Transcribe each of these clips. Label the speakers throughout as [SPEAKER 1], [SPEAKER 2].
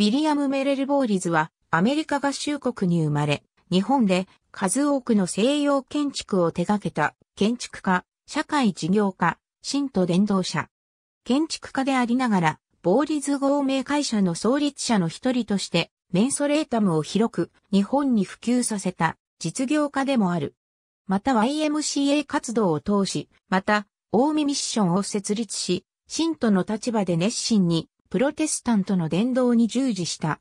[SPEAKER 1] ウィリアム・メレル・ボーリズはアメリカ合衆国に生まれ、日本で数多くの西洋建築を手掛けた建築家、社会事業家、信徒伝道者。建築家でありながら、ボーリズ合名会社の創立者の一人として、メンソレータムを広く日本に普及させた実業家でもある。また YMCA 活動を通し、また、大見ミッションを設立し、信徒の立場で熱心にプロテスタントの伝道に従事した。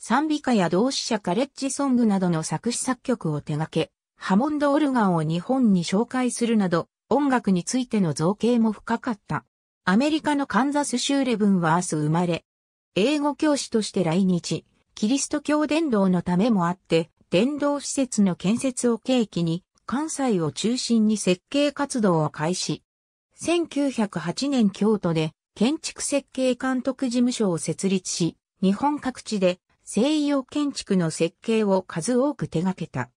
[SPEAKER 1] 賛美歌や同志社カレッジソングなどの作詞作曲を手掛け、ハモンドオルガンを日本に紹介するなど、音楽についての造形も深かった。アメリカのカンザス州レブンは明日生まれ、英語教師として来日、キリスト教伝道のためもあって、伝道施設の建設を契機に、関西を中心に設計活動を開始。1908年京都で建築設計監督事務所を設立し、日本各地で西洋建築の設計を数多く手掛けた。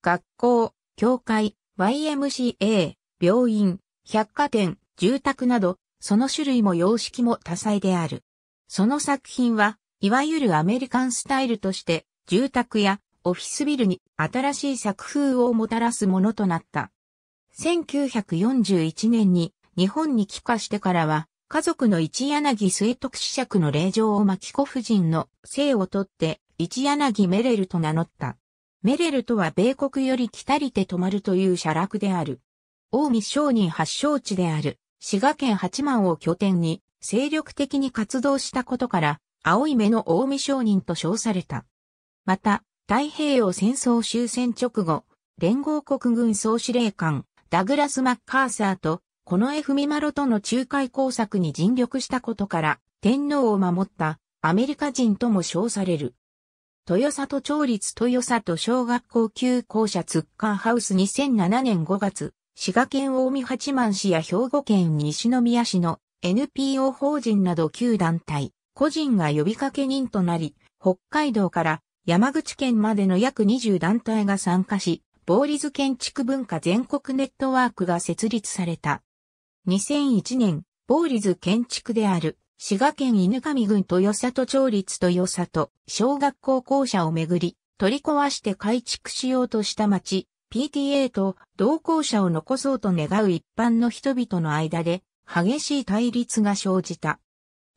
[SPEAKER 1] 学校、教会、YMCA、病院、百貨店、住宅など、その種類も様式も多彩である。その作品は、いわゆるアメリカンスタイルとして、住宅やオフィスビルに新しい作風をもたらすものとなった。1941年に日本に帰化してからは、家族の一柳末徳子爵の令嬢を牧子夫人の姓を取って、一柳メレルと名乗った。メレルとは米国より来たりて泊まるという社落である。近江商人発祥地である、滋賀県八幡を拠点に、精力的に活動したことから、青い目の近江商人と称された。また、太平洋戦争終戦直後、連合国軍総司令官、ダグラス・マッカーサーとこの F・ ミマロとの仲介工作に尽力したことから、天皇を守ったアメリカ人とも称される。豊里町立豊里小学校旧校舎ツッカーハウス2007年5月、滋賀県大見八幡市や兵庫県西宮市の NPO 法人など旧団体、個人が呼びかけ人となり、北海道から山口県までの約20団体が参加し、ボーリズ建築文化全国ネットワークが設立された。2001年、ボーリズ建築である、滋賀県犬上郡豊里町立豊里、小学校校舎をめぐり、取り壊して改築しようとした町、PTA と同校舎を残そうと願う一般の人々の間で、激しい対立が生じた。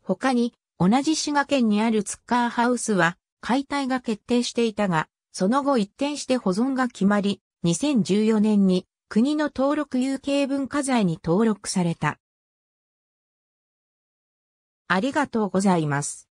[SPEAKER 1] 他に、同じ滋賀県にあるツッカーハウスは、解体が決定していたが、その後一転して保存が決まり、2014年に国の登録有形文化財に登録された。ありがとうございます。